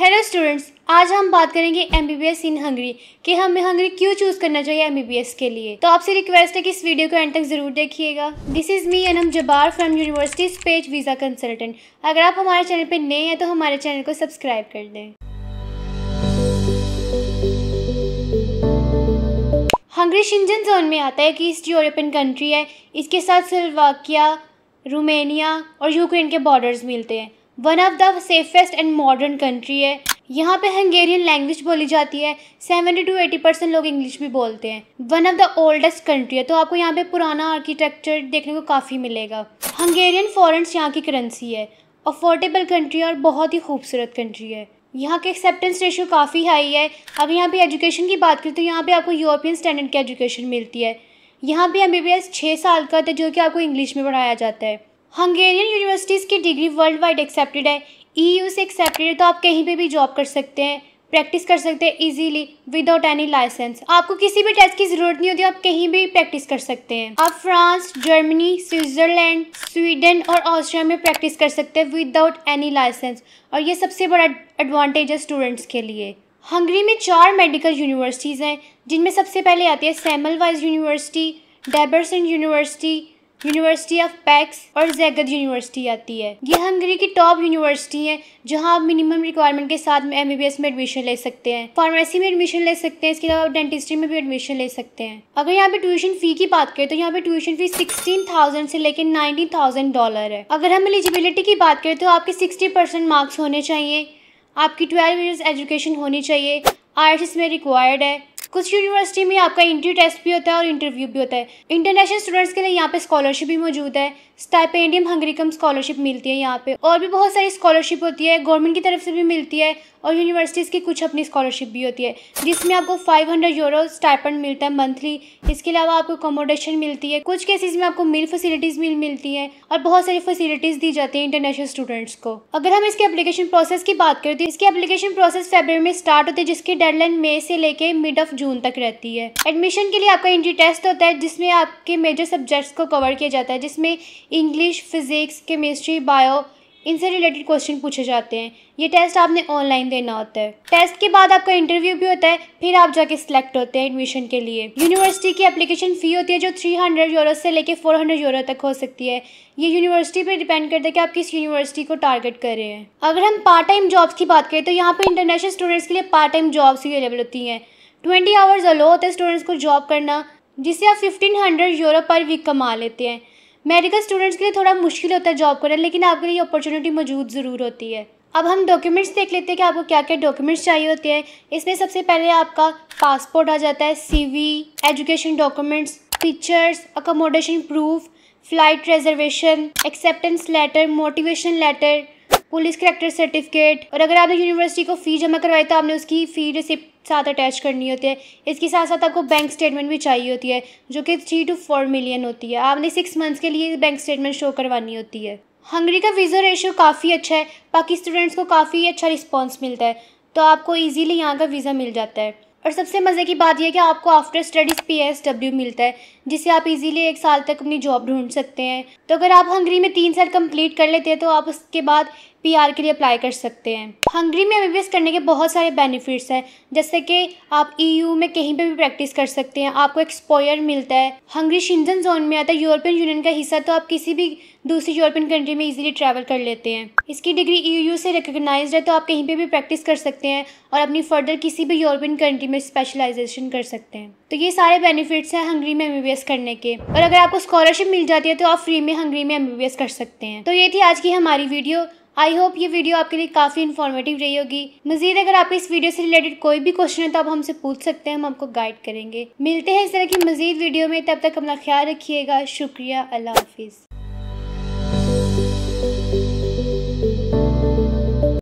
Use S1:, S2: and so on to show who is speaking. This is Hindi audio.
S1: हेलो स्टूडेंट्स आज हम बात करेंगे M B B S in Hungary कि हमें हंगरी क्यों चूज़ करना चाहिए एम बी बी एस के लिए तो आपसे रिक्वेस्ट है कि इस वीडियो को एंड तक ज़रूर देखिएगा this is me Anam Jabbar from university spage visa consultant अगर आप हमारे चैनल पर नए हैं तो हमारे चैनल को सब्सक्राइब कर दें हंगरी शिंजन जोन में आता है कि ईस्ट यूरोपियन कंट्री है इसके साथ स्लोवाकिया रोमेनिया और यूक्रेन के बॉर्डर्स मिलते हैं one of the safest and modern country है यहाँ पे हंगेरियन लैंग्वेज बोली जाती है सेवेंटी टू एटी परसेंट लोग इंग्लिश भी बोलते हैं one of the oldest country है तो आपको यहाँ पे पुराना आर्किटेक्चर देखने को काफ़ी मिलेगा हंगेरियन फॉरेंस यहाँ की करेंसी है अफोर्डेबल कंट्री और बहुत ही खूबसूरत कंट्री है यहाँ के एक्सेप्टेंस रेशियो काफ़ी हाई है अगर यहाँ पे एजुकेशन की बात करें तो यहाँ पे आपको यूरोपियन स्टैंडर्ड की एजुकेशन मिलती है यहाँ पे एम बी बी एस छः साल का था जो कि आपको इंग्लिश में पढ़ाया जाता है हंगेरियन यूनिवर्सिटीज़ की डिग्री वर्ल्ड वाइड एक्सेप्टेड है ईयू e से एक्सेप्टेड है तो आप कहीं पे भी जॉब कर सकते हैं प्रैक्टिस कर सकते हैं इजीली विदाउट एनी लाइसेंस आपको किसी भी टेस्ट की ज़रूरत नहीं होती आप कहीं भी प्रैक्टिस कर सकते हैं आप फ्रांस जर्मनी स्विट्ज़रलैंड स्वीडन और ऑस्ट्रिया में प्रैक्टिस कर सकते हैं विदाउट एनी लाइसेंस और ये सबसे बड़ा एडवांटेज है स्टूडेंट्स के लिए हंगरी में चार मेडिकल यूनिवर्सिटीज़ हैं जिनमें सबसे पहले आती है Semmelweis university Debrecen university university of Pecs और जैगद यूनिवर्सिटी आती है ये हंगरी की टॉप यूनिवर्सिटी है जहाँ आप मिनिमम रिक्वायरमेंट के साथ में एम में एडमिशन ले सकते हैं फार्मेसी में एडमिशन ले सकते हैं इसके अलावा आप डेंटिस्ट्री में भी एडमिशन ले सकते हैं अगर यहाँ पे ट्यूशन फी की बात करें तो यहाँ पे ट्यूशन फी सिक्सटीन थाउजेंड से लेकर नाइनटीन थाउजेंड डॉलर है अगर हम एलिजिबिलिटी की बात करें तो आपके सिक्सटी परसेंट मार्क्स होने चाहिए आपकी ट्वेल्व ईयर्स एजुकेशन होनी चाहिए आर्ट्स में रिक्वायर्ड है कुछ यूनिवर्सिटी में आपका इंट्री टेस्ट भी होता है और इंटरव्यू भी होता है इंटरनेशनल स्टूडेंट्स के लिए यहाँ पे स्कॉलरशिप भी मौजूद है स्टाइपेंडियम हंग्रिकम स्कॉलरशिप मिलती है यहाँ पे और भी बहुत सारी स्कॉलरशिप होती है गवर्नमेंट की तरफ से भी मिलती है और यूनिवर्सिटीज़ की कुछ अपनी स्कॉलरशिप भी होती है जिसमें आपको फाइव हंड्रेड यूरो स्टाइपेंड मिलता है मंथली इसके अलावा आपको अकोमोडेशन मिलती है कुछ केसेज में आपको मिल फैसिलिटीज़ भी मिलती है और बहुत सारी फैसिलिटीज़ दी जाती है इंटरनेशनल स्टूडेंट्स को अगर हम इसके एप्लीकेशन प्रोसेस की बात करते तो हैं इसकी एप्लीकेशन प्रोसेस फेबर में स्टार्ट होती है जिसकी डेडलाइन मई से लेकर मिड ऑफ जून तक रहती है एडमिशन के लिए आपका इंट्री टेस्ट होता है जिसमें आपके मेजर सब्जेक्ट्स को कवर किया जाता है जिसमें इंग्लिश फिजिक्स केमिस्ट्री बायो इनसे रिलेटेड क्वेश्चन पूछे जाते हैं ये टेस्ट आपने ऑनलाइन देना होता है टेस्ट के बाद आपका इंटरव्यू भी होता है फिर आप जाके सिलेक्ट होते हैं एडमिशन के लिए यूनिवर्सिटी की एप्लीकेशन फ़ी होती है जो 300 यूरो से लेके 400 यूरो तक हो सकती है ये यूनिवर्सिटी पे डिपेंड करता है कि आप किस यूनिवर्सिटी को टारगेट कर रहे हैं अगर हम पार्ट टाइम जॉब्स की बात करें तो यहाँ पर इंटरनेशनल स्टूडेंट्स के लिए पार्ट टाइम जॉब्स भी अवेलेबल होती हैं ट्वेंटी आवर्स अलो होता है स्टूडेंट्स को जॉब करना जिससे आप fifteen hundred euro per week कमा लेते हैं मेडिकल स्टूडेंट्स के लिए थोड़ा मुश्किल होता है जॉब करना लेकिन आपके लिए अपॉर्चुनिटी मौजूद ज़रूर होती है अब हम डॉक्यूमेंट्स देख लेते हैं कि आपको क्या क्या डॉक्यूमेंट्स चाहिए होते हैं इसमें सबसे पहले आपका पासपोर्ट आ जाता है सी education documents pictures accommodation proof flight reservation acceptance letter motivation letter police character certificate और अगर आपने यूनिवर्सिटी को फ़ी जमा करवाई तो आपने उसकी फ़ी रिसिप्ट साथ अटैच करनी होती है इसके साथ साथ आपको बैंक स्टेटमेंट भी चाहिए होती है जो कि थ्री टू फोर मिलियन होती है आपने सिक्स मंथ्स के लिए बैंक स्टेटमेंट शो करवानी होती है हंगरी का वीज़ा रेशियो काफ़ी अच्छा है बाकी स्टूडेंट्स को काफ़ी अच्छा रिस्पॉन्स मिलता है तो आपको ईजीली यहाँ का वीज़ा मिल जाता है और सबसे मज़े की बात यह कि आपको after studies P S W मिलता है जिसे आप इजीली एक साल तक अपनी जॉब ढूंढ सकते हैं तो अगर आप हंगरी में तीन साल कंप्लीट कर लेते हैं तो आप उसके बाद पी के लिए अप्लाई कर सकते हैं हंगरी में एम करने के बहुत सारे बेनिफिट्स हैं जैसे कि आप ईयू e में कहीं पे भी प्रैक्टिस कर सकते हैं आपको एक्सपोयर मिलता है हंगरी शिंजन जोन में आता है यूरोपियन यूनियन का हिस्सा तो आप किसी भी दूसरी यूरोपियन कंट्री में इजीली ट्रैवल कर लेते हैं इसकी डिग्री ईयू e से रिकोगनाइज है तो आप कहीं पर भी प्रैक्टिस कर सकते हैं और अपनी फर्दर किसी भी यूरोपियन कंट्री में स्पेशलाइजेशन कर सकते हैं तो ये सारे बेनिफिट्स हैं हंगरी में एम करने के और अगर आपको स्कॉलरशिप मिल जाती है तो आप फ्री में हंगरी में एम कर सकते हैं तो ये थी आज की हमारी वीडियो आई होप ये वीडियो आपके लिए काफ़ी इन्फॉर्मेटिव रही होगी मजीद अगर आप इस वीडियो से रिलेटेड कोई भी क्वेश्चन है तो आप हमसे पूछ सकते हैं हम आपको गाइड करेंगे मिलते हैं इस तरह की मजीद वीडियो में तब तक अपना ख्याल रखिएगा शुक्रिया अल्लाह हाफिज़